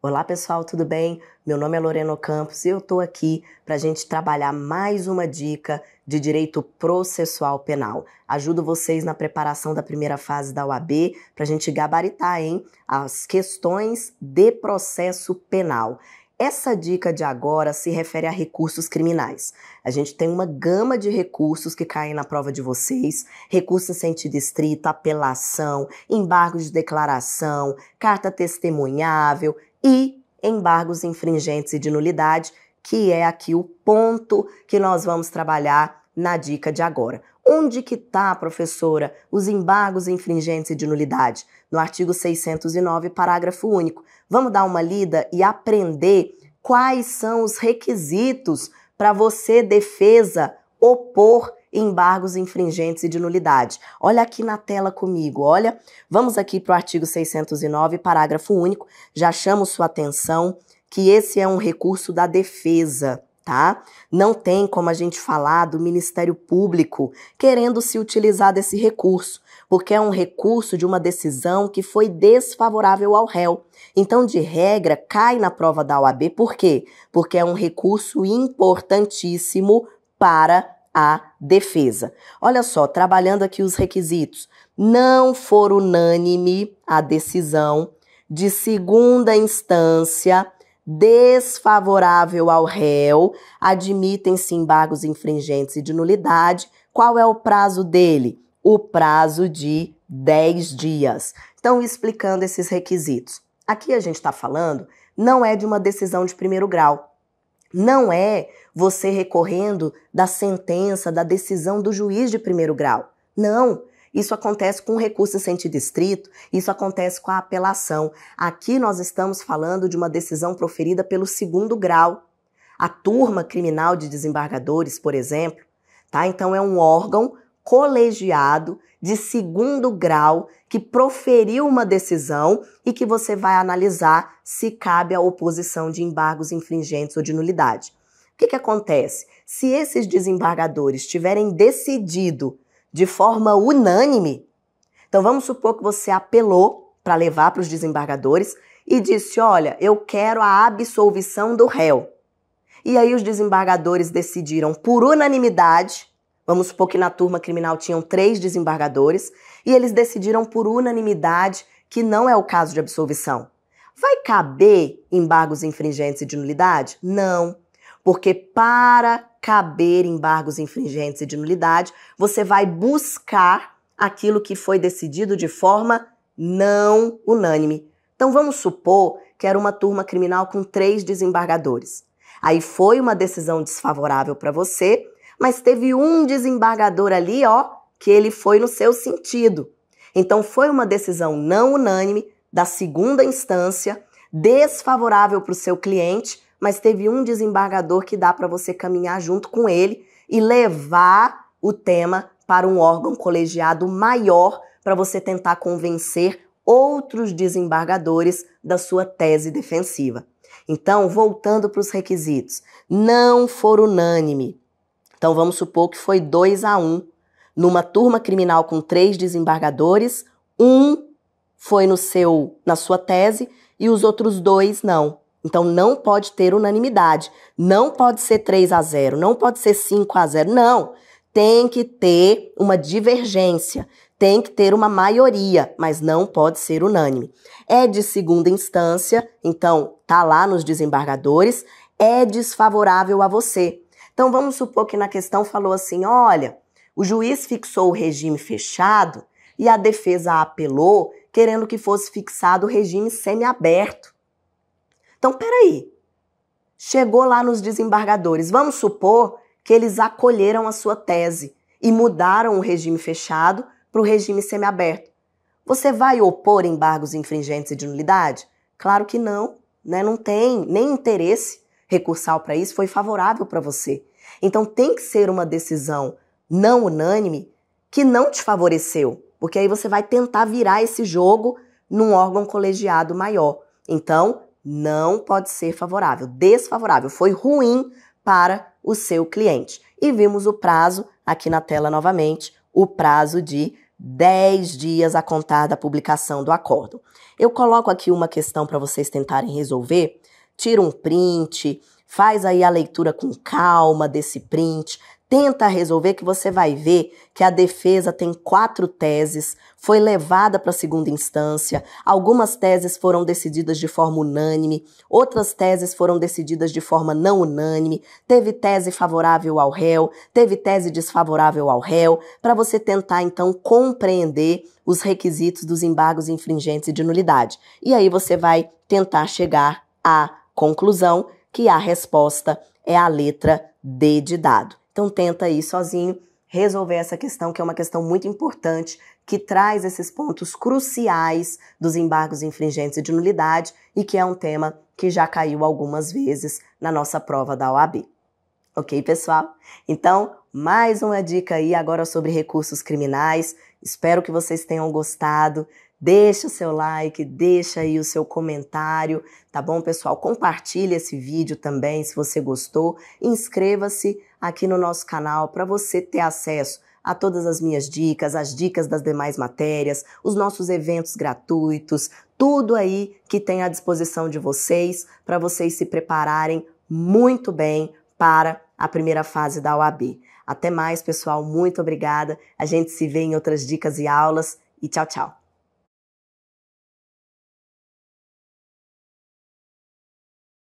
Olá pessoal, tudo bem? Meu nome é Loreno Campos e eu estou aqui para a gente trabalhar mais uma dica de direito processual penal. Ajudo vocês na preparação da primeira fase da UAB para a gente gabaritar hein? as questões de processo penal. Essa dica de agora se refere a recursos criminais. A gente tem uma gama de recursos que caem na prova de vocês: recurso em sentido estrito, apelação, embargo de declaração, carta testemunhável, e embargos infringentes e de nulidade, que é aqui o ponto que nós vamos trabalhar na dica de agora. Onde que está, professora, os embargos infringentes e de nulidade? No artigo 609, parágrafo único. Vamos dar uma lida e aprender quais são os requisitos para você, defesa, opor embargos infringentes e de nulidade. Olha aqui na tela comigo, olha. Vamos aqui para o artigo 609, parágrafo único. Já chamo sua atenção que esse é um recurso da defesa. Tá? Não tem como a gente falar do Ministério Público querendo se utilizar desse recurso, porque é um recurso de uma decisão que foi desfavorável ao réu. Então, de regra, cai na prova da OAB, por quê? Porque é um recurso importantíssimo para a defesa. Olha só, trabalhando aqui os requisitos. Não for unânime a decisão de segunda instância desfavorável ao réu, admitem-se embargos infringentes e de nulidade. Qual é o prazo dele? O prazo de 10 dias. Então, explicando esses requisitos. Aqui a gente está falando não é de uma decisão de primeiro grau, não é você recorrendo da sentença, da decisão do juiz de primeiro grau. Não. Isso acontece com recurso em sentido estrito, isso acontece com a apelação. Aqui nós estamos falando de uma decisão proferida pelo segundo grau. A turma criminal de desembargadores, por exemplo, tá? Então é um órgão colegiado de segundo grau que proferiu uma decisão e que você vai analisar se cabe a oposição de embargos infringentes ou de nulidade. O que, que acontece? Se esses desembargadores tiverem decidido de forma unânime, então vamos supor que você apelou para levar para os desembargadores e disse: Olha, eu quero a absolvição do réu. E aí os desembargadores decidiram por unanimidade Vamos supor que na turma criminal tinham três desembargadores e eles decidiram por unanimidade que não é o caso de absolvição. Vai caber embargos infringentes e de nulidade? Não, porque para caber embargos infringentes e de nulidade, você vai buscar aquilo que foi decidido de forma não unânime. Então vamos supor que era uma turma criminal com três desembargadores. Aí foi uma decisão desfavorável para você mas teve um desembargador ali, ó, que ele foi no seu sentido. Então foi uma decisão não unânime da segunda instância, desfavorável para o seu cliente, mas teve um desembargador que dá para você caminhar junto com ele e levar o tema para um órgão colegiado maior para você tentar convencer outros desembargadores da sua tese defensiva. Então, voltando para os requisitos, não for unânime, então vamos supor que foi 2 a 1 um. numa turma criminal com três desembargadores, um foi no seu na sua tese e os outros dois não. Então não pode ter unanimidade, não pode ser 3 a 0, não pode ser 5 a 0, não. Tem que ter uma divergência, tem que ter uma maioria, mas não pode ser unânime. É de segunda instância, então tá lá nos desembargadores, é desfavorável a você. Então vamos supor que na questão falou assim: olha, o juiz fixou o regime fechado e a defesa apelou querendo que fosse fixado o regime semiaberto. Então peraí, chegou lá nos desembargadores, vamos supor que eles acolheram a sua tese e mudaram o regime fechado para o regime semiaberto. Você vai opor embargos infringentes e de nulidade? Claro que não, né? não tem nem interesse recursal para isso foi favorável para você. Então tem que ser uma decisão não unânime que não te favoreceu, porque aí você vai tentar virar esse jogo num órgão colegiado maior. Então, não pode ser favorável, desfavorável, foi ruim para o seu cliente. E vimos o prazo aqui na tela novamente, o prazo de 10 dias a contar da publicação do acordo. Eu coloco aqui uma questão para vocês tentarem resolver tira um print, faz aí a leitura com calma desse print, tenta resolver que você vai ver que a defesa tem quatro teses, foi levada para a segunda instância, algumas teses foram decididas de forma unânime, outras teses foram decididas de forma não unânime, teve tese favorável ao réu, teve tese desfavorável ao réu, para você tentar então compreender os requisitos dos embargos infringentes e de nulidade. E aí você vai tentar chegar a Conclusão que a resposta é a letra D de dado. Então tenta aí sozinho resolver essa questão, que é uma questão muito importante, que traz esses pontos cruciais dos embargos infringentes e de nulidade e que é um tema que já caiu algumas vezes na nossa prova da OAB. Ok, pessoal? Então, mais uma dica aí agora sobre recursos criminais. Espero que vocês tenham gostado. Deixa o seu like, deixa aí o seu comentário, tá bom, pessoal? Compartilha esse vídeo também se você gostou. Inscreva-se aqui no nosso canal para você ter acesso a todas as minhas dicas, as dicas das demais matérias, os nossos eventos gratuitos, tudo aí que tem à disposição de vocês para vocês se prepararem muito bem para a primeira fase da OAB. Até mais, pessoal. Muito obrigada. A gente se vê em outras dicas e aulas. E tchau, tchau.